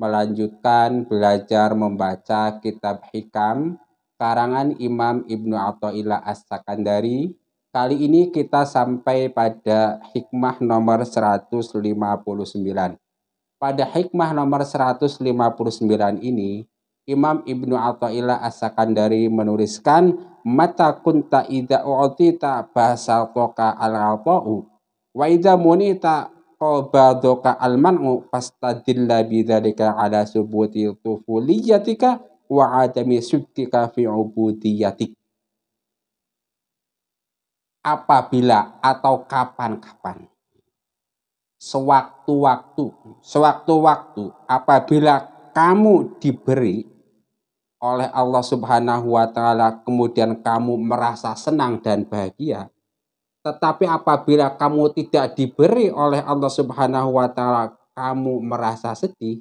melanjutkan belajar membaca kitab Hikam karangan Imam Ibnu Athaillah As-Sakandari. Kali ini kita sampai pada hikmah nomor 159. Pada hikmah nomor 159 ini, Imam Ibnu Athaillah As-Sakandari menuliskan mata kunta ida'u'tita bahasa toka al-ata'u wa idza qabadoka almanu fastadilla bidzalika ala subuti tufuliyatika wa adami fi ubudiyatik apabila atau kapan-kapan sewaktu-waktu sewaktu-waktu apabila kamu diberi oleh Allah Subhanahu wa taala kemudian kamu merasa senang dan bahagia tetapi apabila kamu tidak diberi oleh Allah Subhanahu wa taala, kamu merasa sedih,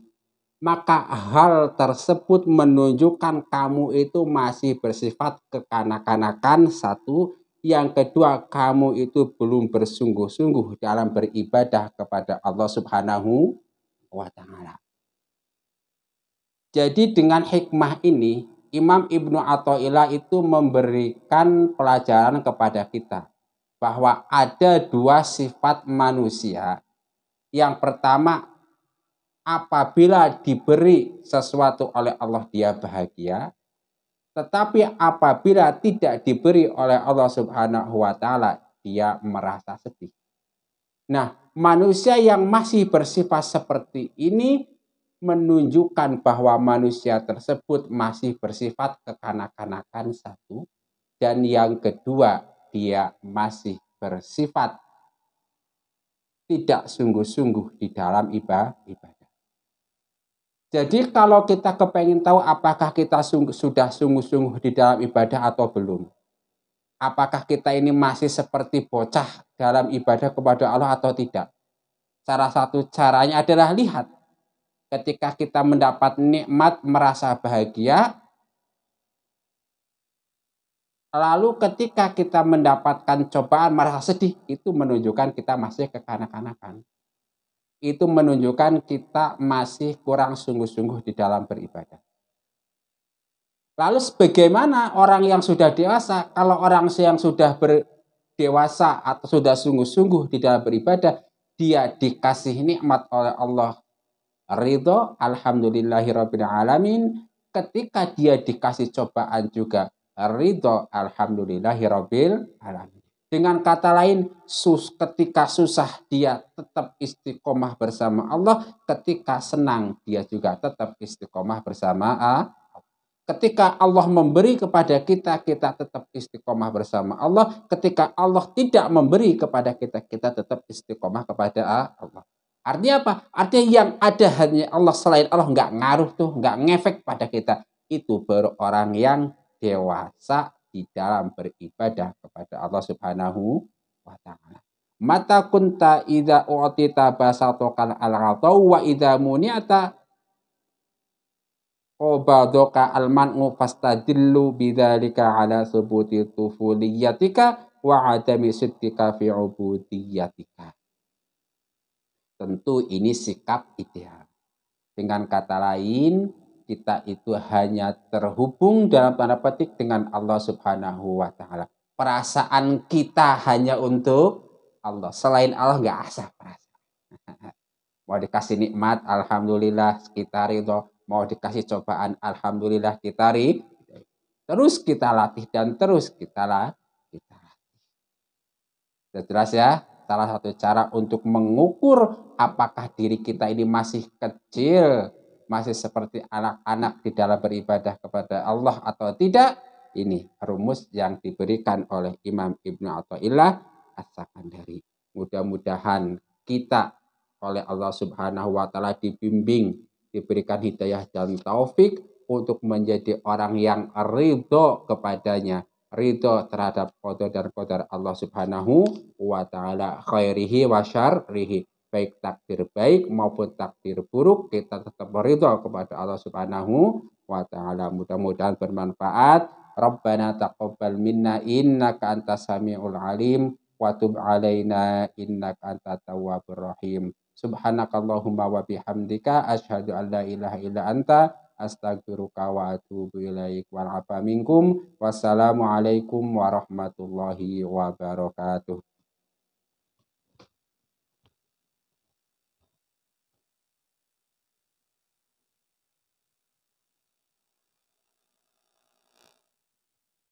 maka hal tersebut menunjukkan kamu itu masih bersifat kekanak-kanakan satu, yang kedua kamu itu belum bersungguh-sungguh dalam beribadah kepada Allah Subhanahu wa taala. Jadi dengan hikmah ini Imam Ibnu Athaillah itu memberikan pelajaran kepada kita bahwa ada dua sifat manusia. Yang pertama, apabila diberi sesuatu oleh Allah dia bahagia, tetapi apabila tidak diberi oleh Allah Subhanahu wa taala, dia merasa sedih. Nah, manusia yang masih bersifat seperti ini menunjukkan bahwa manusia tersebut masih bersifat kekanak-kanakan satu dan yang kedua dia masih bersifat tidak sungguh-sungguh di dalam ibadah. Jadi kalau kita kepengen tahu apakah kita sungguh, sudah sungguh-sungguh di dalam ibadah atau belum, apakah kita ini masih seperti bocah dalam ibadah kepada Allah atau tidak, cara satu caranya adalah lihat ketika kita mendapat nikmat merasa bahagia Lalu ketika kita mendapatkan cobaan merasa sedih, itu menunjukkan kita masih kekanak-kanakan. Itu menunjukkan kita masih kurang sungguh-sungguh di dalam beribadah. Lalu bagaimana orang yang sudah dewasa, kalau orang yang sudah berdewasa atau sudah sungguh-sungguh di dalam beribadah, dia dikasih nikmat oleh Allah. Ridho, alhamdulillahi alamin. Ketika dia dikasih cobaan juga, ridho alhamdulillahi alamin. Dengan kata lain, sus ketika susah dia tetap istiqomah bersama Allah, ketika senang dia juga tetap istiqomah bersama Allah. Ketika Allah memberi kepada kita, kita tetap istiqomah bersama Allah. Ketika Allah tidak memberi kepada kita, kita tetap istiqomah kepada Allah. Artinya apa? Artinya yang ada hanya Allah selain Allah nggak ngaruh tuh, nggak ngefek pada kita. Itu baru orang yang dewasa di dalam beribadah kepada Allah Subhanahu wa taala. Mata kunta idza u'tita basatokal al wa idza muni'ata qabadoka al-man'u fastadillu bidzalika ala subuti tufuliyatika wa adami sittika fi ubudiyatika. Tentu ini sikap ideal. Dengan kata lain, kita itu hanya terhubung dalam tanda petik dengan Allah Subhanahu wa taala. Perasaan kita hanya untuk Allah. Selain Allah nggak asah perasaan. Mau dikasih nikmat, alhamdulillah sekitar itu Mau dikasih cobaan, alhamdulillah kita Terus kita latih dan terus kita kita latih. Sudah jelas ya, salah satu cara untuk mengukur apakah diri kita ini masih kecil masih seperti anak-anak di dalam beribadah kepada Allah atau tidak? Ini rumus yang diberikan oleh Imam Ibnu Athaillah asalkan dari Mudah-mudahan kita oleh Allah Subhanahu wa taala dibimbing, diberikan hidayah dan taufik untuk menjadi orang yang ridho kepadanya, ridho terhadap qadar dan qadar Allah Subhanahu wa taala khairihi wa syarrihi baik takdir baik maupun takdir buruk kita tetap berdoa kepada Allah Subhanahu wa taala. Mudah-mudahan bermanfaat. Rabbana taqabbal minna innaka antas samiul alim wa tub alaina innaka antat tawwabur rahim. Subhanakallahumma wa bihamdika asyhadu an la ilaha illa anta astaghfiruka wa atubu ilaik wal afa minkum wassalamu alaikum warahmatullahi wabarakatuh.